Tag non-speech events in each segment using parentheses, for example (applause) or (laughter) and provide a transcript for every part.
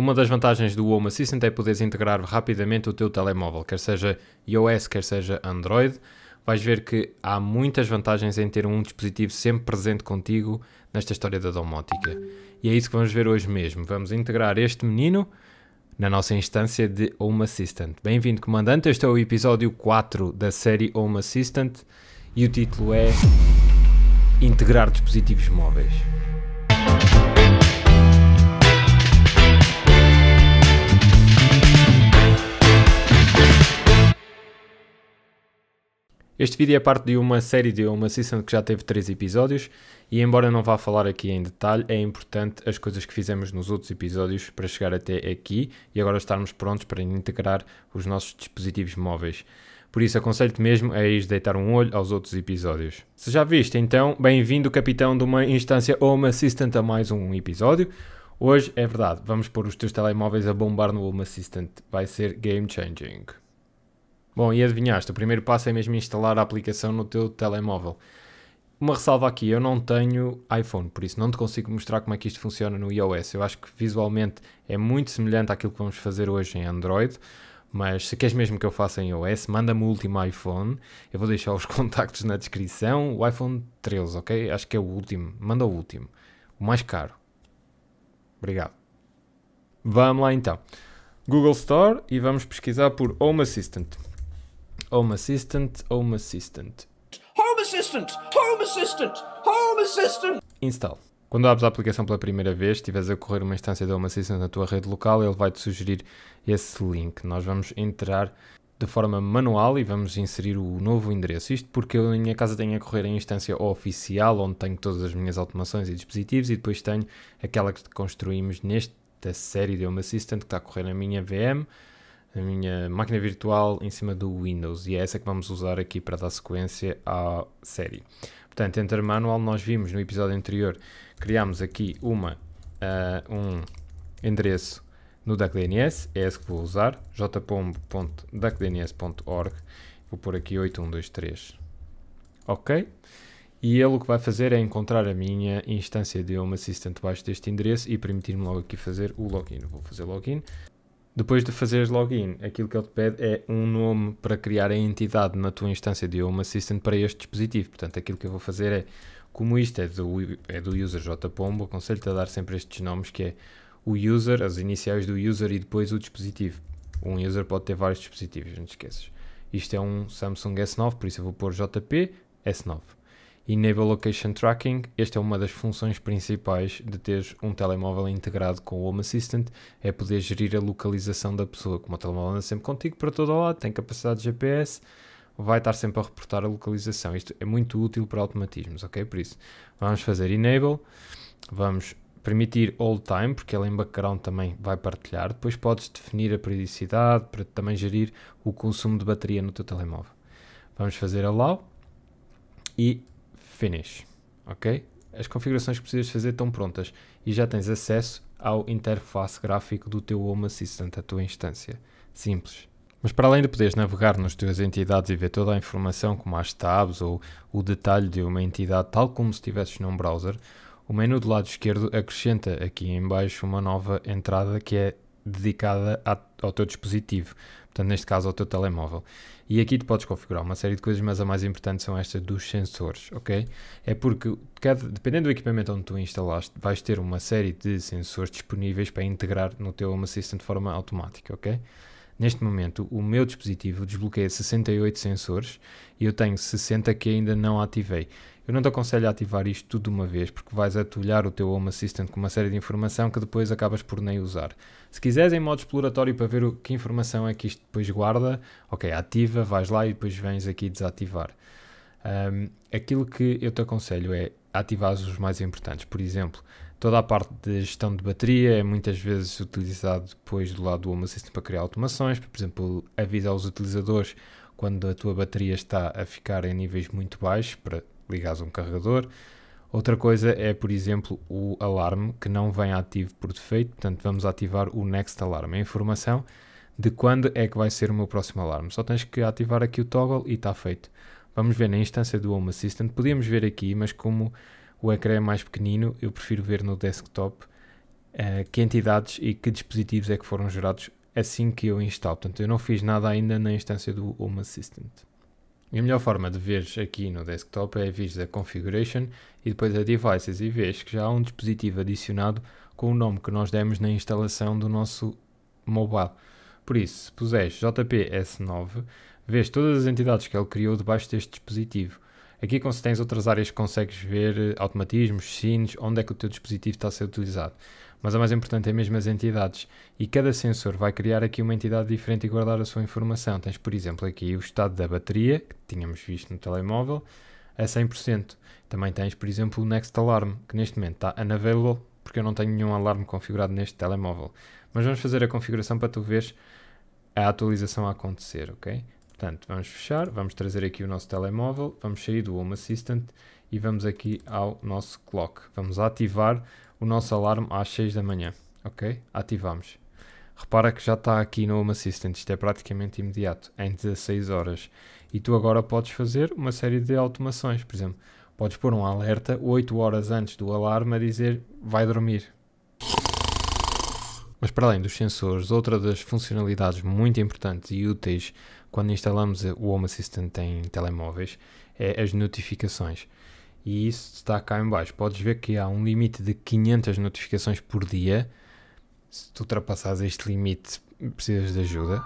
Uma das vantagens do Home Assistant é poderes integrar rapidamente o teu telemóvel, quer seja iOS, quer seja Android. Vais ver que há muitas vantagens em ter um dispositivo sempre presente contigo nesta história da domótica. E é isso que vamos ver hoje mesmo. Vamos integrar este menino na nossa instância de Home Assistant. Bem-vindo, comandante. Este é o episódio 4 da série Home Assistant e o título é Integrar dispositivos móveis. Este vídeo é parte de uma série de uma season que já teve 3 episódios e embora não vá falar aqui em detalhe, é importante as coisas que fizemos nos outros episódios para chegar até aqui e agora estarmos prontos para integrar os nossos dispositivos móveis. Por isso aconselho-te mesmo a ir deitar um olho aos outros episódios. Se já viste, então, bem-vindo capitão de uma instância Home Assistant a mais um episódio. Hoje é verdade, vamos pôr os teus telemóveis a bombar no Home Assistant. Vai ser game changing. Bom, e adivinhaste, o primeiro passo é mesmo instalar a aplicação no teu telemóvel. Uma ressalva aqui, eu não tenho iPhone, por isso não te consigo mostrar como é que isto funciona no iOS. Eu acho que visualmente é muito semelhante àquilo que vamos fazer hoje em Android, mas se queres mesmo que eu faça em iOS, manda-me o último iPhone. Eu vou deixar os (laughs) contactos na descrição. O iPhone 13, ok? Acho que é o último. Manda o último. O mais caro. Obrigado. Vamos lá então. Google Store e vamos pesquisar por Home Assistant. Home Assistant, Home Assistant. Home Assistant! Home Assistant! Home Assistant! Install. Quando abres a aplicação pela primeira vez, estiveres a correr uma instância de Home Assistant na tua rede local, ele vai-te sugerir esse link. Nós vamos entrar de forma manual e vamos inserir o novo endereço. Isto porque eu, na minha casa tenho a correr a instância oficial, onde tenho todas as minhas automações e dispositivos, e depois tenho aquela que construímos nesta série de Home Assistant, que está a correr na minha VM a minha máquina virtual em cima do Windows e é essa que vamos usar aqui para dar sequência à série. Portanto, Enter Manual, nós vimos no episódio anterior, criámos aqui uma, uh, um endereço no DuckDNS, é esse que vou usar, jpombo.duckdns.org, vou pôr aqui 8123, ok? E ele o que vai fazer é encontrar a minha instância de Home Assistant baixo deste endereço e permitir-me logo aqui fazer o login. Vou fazer login, depois de fazeres login, aquilo que ele te pede é um nome para criar a entidade na tua instância de Home Assistant para este dispositivo. Portanto, aquilo que eu vou fazer é, como isto é do, é do user jpombo, aconselho-te a dar sempre estes nomes que é o user, as iniciais do user e depois o dispositivo. Um user pode ter vários dispositivos, não te esqueças. Isto é um Samsung S9, por isso eu vou pôr JP S9. Enable Location Tracking, esta é uma das funções principais de ter um telemóvel integrado com o Home Assistant, é poder gerir a localização da pessoa. Como o telemóvel anda sempre contigo para todo lado, tem capacidade de GPS, vai estar sempre a reportar a localização. Isto é muito útil para automatismos, ok? Por isso, vamos fazer Enable, vamos permitir All Time, porque ela em background também vai partilhar. Depois podes definir a periodicidade para também gerir o consumo de bateria no teu telemóvel. Vamos fazer Allow. E Finish. Ok? As configurações que precisas fazer estão prontas e já tens acesso ao interface gráfico do teu Home Assistant, a tua instância. Simples. Mas para além de poderes navegar nas tuas entidades e ver toda a informação, como as tabs ou o detalhe de uma entidade, tal como se estivesses num browser, o menu do lado esquerdo acrescenta aqui em baixo uma nova entrada que é dedicada ao teu dispositivo, portanto, neste caso, ao teu telemóvel. E aqui tu podes configurar uma série de coisas, mas a mais importante são estas dos sensores, ok? É porque, cada, dependendo do equipamento onde tu instalaste, vais ter uma série de sensores disponíveis para integrar no teu Home Assistant de forma automática, ok? Neste momento, o meu dispositivo desbloqueia 68 sensores e eu tenho 60 que ainda não ativei. Eu não te aconselho a ativar isto tudo de uma vez, porque vais atulhar o teu Home Assistant com uma série de informação que depois acabas por nem usar. Se quiseres em modo exploratório para ver o, que informação é que isto depois guarda, ok, ativa, vais lá e depois vens aqui desativar. Um, aquilo que eu te aconselho é ativar os mais importantes. Por exemplo, Toda a parte de gestão de bateria é muitas vezes utilizado depois do lado do Home Assistant para criar automações, por exemplo, avisar os utilizadores quando a tua bateria está a ficar em níveis muito baixos para ligares um carregador. Outra coisa é, por exemplo, o alarme que não vem ativo por defeito, portanto vamos ativar o Next Alarm, a informação de quando é que vai ser o meu próximo alarme. Só tens que ativar aqui o toggle e está feito. Vamos ver na instância do Home Assistant, podíamos ver aqui, mas como o ecrã é mais pequenino, eu prefiro ver no desktop uh, que entidades e que dispositivos é que foram gerados assim que eu instalo. Portanto, eu não fiz nada ainda na instância do Home Assistant. E a melhor forma de ver aqui no desktop é vir a Configuration e depois a Devices e vês que já há um dispositivo adicionado com o nome que nós demos na instalação do nosso mobile. Por isso, se puseres JPS9, vês todas as entidades que ele criou debaixo deste dispositivo. Aqui, como se tens outras áreas que consegues ver eh, automatismos, sinos, onde é que o teu dispositivo está a ser utilizado. Mas a mais importante é mesmo as entidades. E cada sensor vai criar aqui uma entidade diferente e guardar a sua informação. Tens, por exemplo, aqui o estado da bateria, que tínhamos visto no telemóvel, a 100%. Também tens, por exemplo, o Next Alarm, que neste momento está unavailable, porque eu não tenho nenhum alarme configurado neste telemóvel. Mas vamos fazer a configuração para tu veres a atualização a acontecer, ok? Portanto, vamos fechar, vamos trazer aqui o nosso telemóvel, vamos sair do Home Assistant e vamos aqui ao nosso clock. Vamos ativar o nosso alarme às 6 da manhã, ok? Ativamos. Repara que já está aqui no Home Assistant, isto é praticamente imediato, em 16 horas. E tu agora podes fazer uma série de automações, por exemplo, podes pôr um alerta 8 horas antes do alarme a dizer vai dormir. Mas para além dos sensores, outra das funcionalidades muito importantes e úteis quando instalamos eh, o Home Assistant em telemóveis é as notificações. E isso está cá em baixo. Podes ver que há um limite de 500 notificações por dia. Se tu ultrapassares este limite, precisas de ajuda.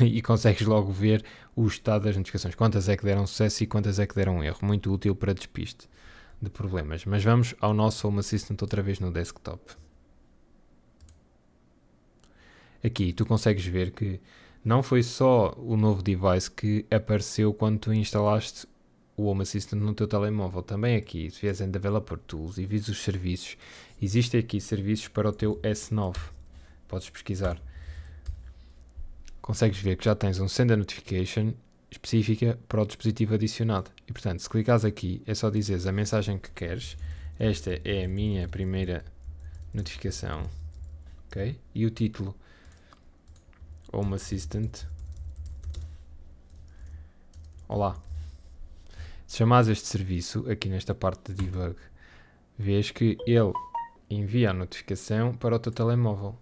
(laughs) e consegues logo ver o estado das notificações. Quantas é que deram sucesso e quantas é que deram erro. Muito útil para despiste de problemas. Mas vamos ao nosso Home Assistant outra vez no desktop aqui tu consegues ver que não foi só o novo device que apareceu quando tu instalaste o Home Assistant no teu telemóvel. Também aqui, se vieres em Developer Tools e vis os serviços, existem aqui serviços para o teu S9. Podes pesquisar. Consegues ver que já tens um Send a Notification específica para o dispositivo adicionado. E portanto, se clicares aqui, é só dizeres a mensagem que queres. Esta é a minha primeira notificação. Okay? E o título Home Assistant. Olá. Se chamares este serviço, aqui nesta parte de debug, vês que ele envia a notificação para o teu telemóvel.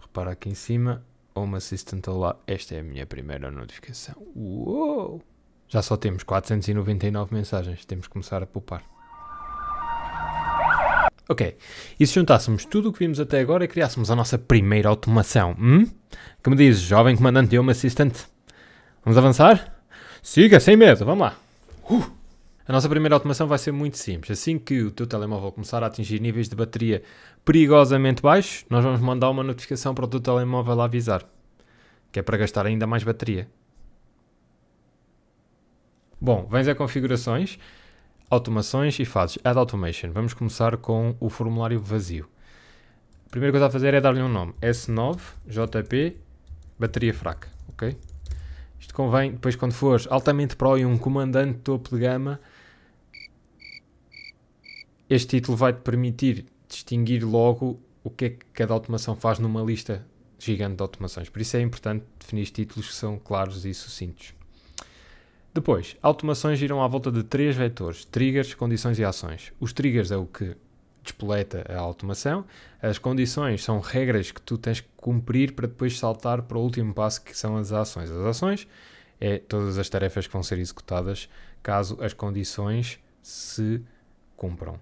Repara aqui em cima, Home Assistant Olá, esta é a minha primeira notificação. Uou! Já só temos 499 mensagens, temos que começar a poupar. Ok, e se juntássemos tudo o que vimos até agora e criássemos a nossa primeira automação? Hum? Que me dizes, jovem comandante de uma assistant? Vamos avançar? Siga, sem medo, vamos lá. Uh! A nossa primeira automação vai ser muito simples. Assim que o teu telemóvel começar a atingir níveis de bateria perigosamente baixos, nós vamos mandar uma notificação para o teu telemóvel a avisar. Que é para gastar ainda mais bateria. Bom, vens a configurações. Automações e fases. Add Automation. Vamos começar com o formulário vazio. A primeira coisa a fazer é dar-lhe um nome. S9 JP bateria fraca. Ok? Isto convém, depois quando fores altamente pro e um comandante topo de gama, este título vai-te permitir distinguir logo o que é que cada automação faz numa lista gigante de automações. Por isso é importante definir títulos que são claros e sucintos. Depois, automações giram à volta de três vetores: triggers, condições e ações. Os triggers é o que despoleta a automação, as condições são regras que tu tens que cumprir para depois saltar para o último passo que são as ações. As ações é todas as tarefas que vão ser executadas caso as condições se cumpram.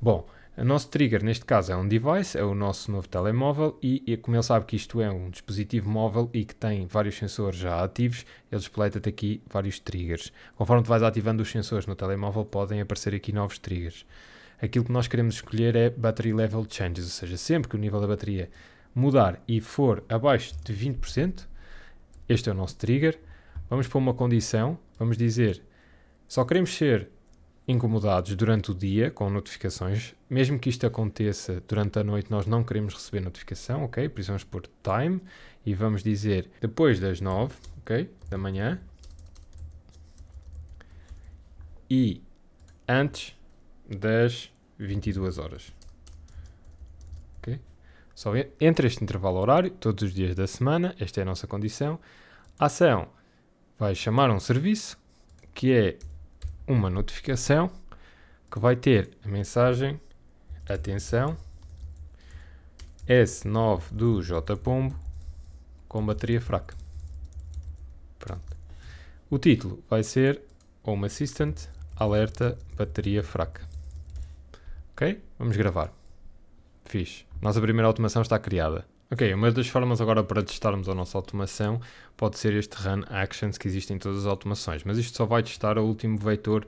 Bom, o nosso trigger, neste caso, é um device, é o nosso novo telemóvel e, e como ele sabe que isto é um dispositivo móvel e que tem vários sensores já ativos, ele despleta te aqui vários triggers. Conforme tu vais ativando os sensores no telemóvel, podem aparecer aqui novos triggers. Aquilo que nós queremos escolher é Battery Level Changes, ou seja, sempre que o nível da bateria mudar e for abaixo de 20%, este é o nosso trigger, vamos pôr uma condição, vamos dizer, só queremos ser incomodados durante o dia com notificações. Mesmo que isto aconteça durante a noite, nós não queremos receber notificação, ok? Precisamos por time. E vamos dizer depois das 9, ok? Da manhã. E antes das 22 horas. Ok? Só entre este intervalo horário, todos os dias da semana, esta é a nossa condição. A ação vai chamar um serviço que é uma notificação que vai ter a mensagem atenção S9 do J Pombo com bateria fraca. Pronto. O título vai ser Home Assistant alerta bateria fraca. Ok? Vamos gravar. Fiz. Nossa primeira automação está criada. Ok, uma das formas agora para testarmos a nossa automação pode ser este run actions que existe em todas as automações, mas isto só vai testar o último vetor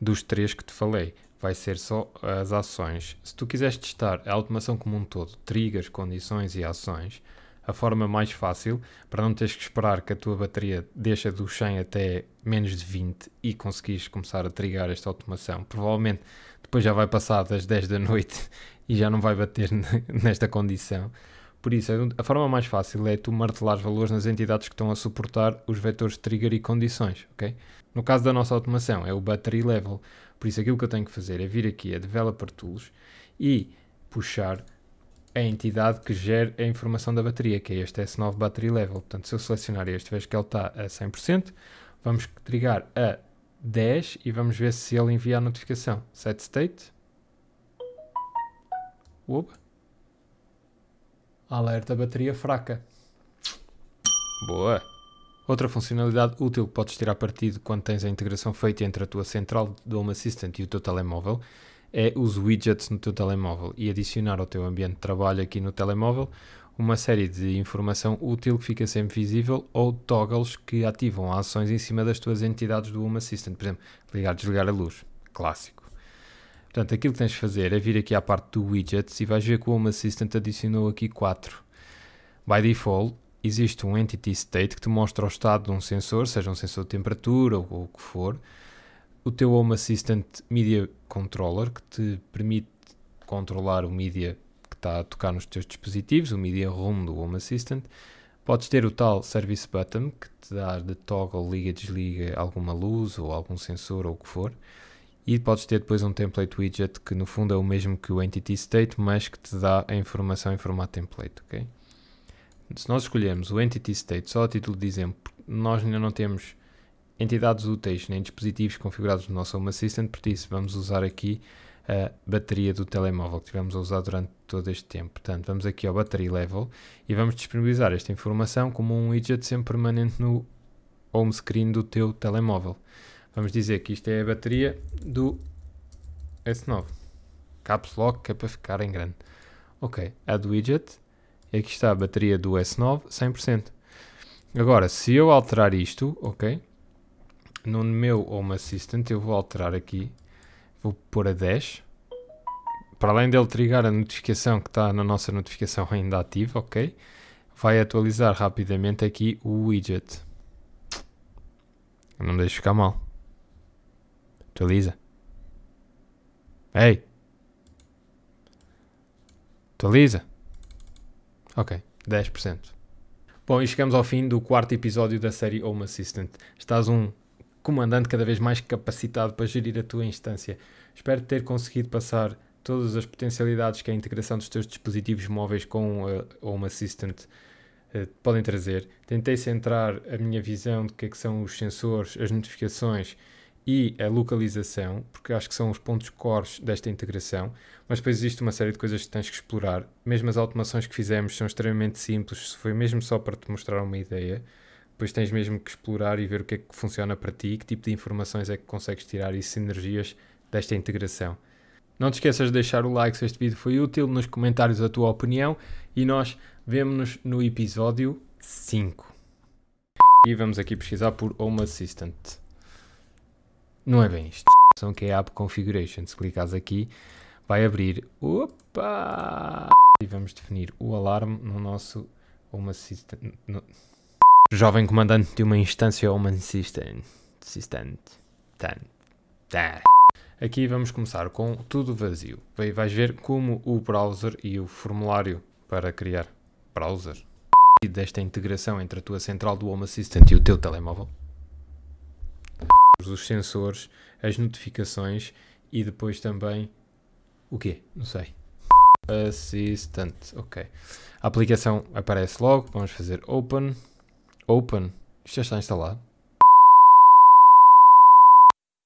dos três que te falei, vai ser só as ações. Se tu quiseres testar a automação como um todo, triggers, condições e ações, a forma mais fácil, para não teres que esperar que a tua bateria deixa do 100 até menos de 20 e conseguires começar a trigar esta automação, provavelmente depois já vai passar das 10 da noite (laughs) e já não vai bater (laughs) nesta condição. Por isso, é a forma mais fácil é tu martelar valores nas entidades que estão a suportar os vetores de trigger e condições, ok? No caso da nossa automação, é o battery level. Por isso, aquilo que eu tenho que fazer é vir aqui a developer tools e puxar a entidade que gera a informação da bateria, que é este S9 battery level. Portanto, se eu selecionar este, vejo que ele está a 100%, vamos trigar a 10 e vamos ver se ele envia a notificação. Set state. Opa alerta bateria fraca. Boa! Outra funcionalidade útil que podes tirar partido quando tens a integração feita entre a tua central do Home Assistant e o teu telemóvel é os widgets no teu telemóvel e adicionar ao teu ambiente de trabalho aqui no telemóvel uma série de informação útil que fica sempre visível ou toggles que ativam ações em cima das tuas entidades do Home Assistant, por exemplo, ligar, desligar a luz, clássico. Portanto, aquilo que tens de fazer é vir aqui à parte do widgets e vais ver que o Home Assistant adicionou aqui 4. By default, existe um Entity State que te mostra o estado de um sensor, seja um sensor de temperatura ou, ou o que for. O teu Home Assistant Media Controller, que te permite controlar o media que está a tocar nos teus dispositivos, o media room do Home Assistant. Podes ter o tal Service Button, que te dá de toggle, liga, desliga alguma luz ou algum sensor ou o que for e podes ter depois um template widget que no fundo é o mesmo que o entity state, mas que te dá a informação em formato template, ok? Se nós escolhermos o entity state só a título de exemplo, nós ainda não temos entidades úteis nem dispositivos configurados no nosso Home Assistant, por isso vamos usar aqui a bateria do telemóvel que tivemos a usar durante todo este tempo. Portanto, vamos aqui ao Battery Level e vamos disponibilizar esta informação como um widget sempre permanente no home screen do teu telemóvel. Vamos dizer que isto é a bateria do S9. Caps Lock, que é para ficar em grande. Ok, add widget. E aqui está a bateria do S9, 100%. Agora, se eu alterar isto, ok? No meu Home Assistant, eu vou alterar aqui. Vou pôr a 10. Para além dele trigar a notificação que está na nossa notificação ainda ativa, ok? Vai atualizar rapidamente aqui o widget. Não deixe ficar mal. Atualiza. Ei! Atualiza. Ok, 10%. Bom, e chegamos ao fim do quarto episódio da série Home Assistant. Estás um comandante cada vez mais capacitado para gerir a tua instância. Espero ter conseguido passar todas as potencialidades que a integração dos teus dispositivos móveis com a Home Assistant uh, podem trazer. Tentei centrar a minha visão de que, é que são os sensores, as notificações e a localização, porque acho que são os pontos cores desta integração, mas depois existe uma série de coisas que tens que explorar. Mesmo as automações que fizemos são extremamente simples, foi mesmo só para te mostrar uma ideia. Depois tens mesmo que explorar e ver o que é que funciona para ti, que tipo de informações é que consegues tirar e sinergias desta integração. Não te esqueças de deixar o like se este vídeo foi útil, nos comentários a tua opinião e nós vemos nos no episódio 5. E vamos aqui pesquisar por Home Assistant. Não é bem isto. São que é App Configuration. Se clicares aqui, vai abrir. Opa! E vamos definir o alarme no nosso Home Assistant. No... Jovem comandante de uma instância Home Assistant. Assistant. Tan. Tan. Aqui vamos começar com tudo vazio. Vais ver como o browser e o formulário para criar browser e desta integração entre a tua central do Home Assistant e o teu telemóvel os sensores, as notificações e depois também o quê? Não sei. Assistant, ok. A aplicação aparece logo, vamos fazer open. Open, isto já está instalado.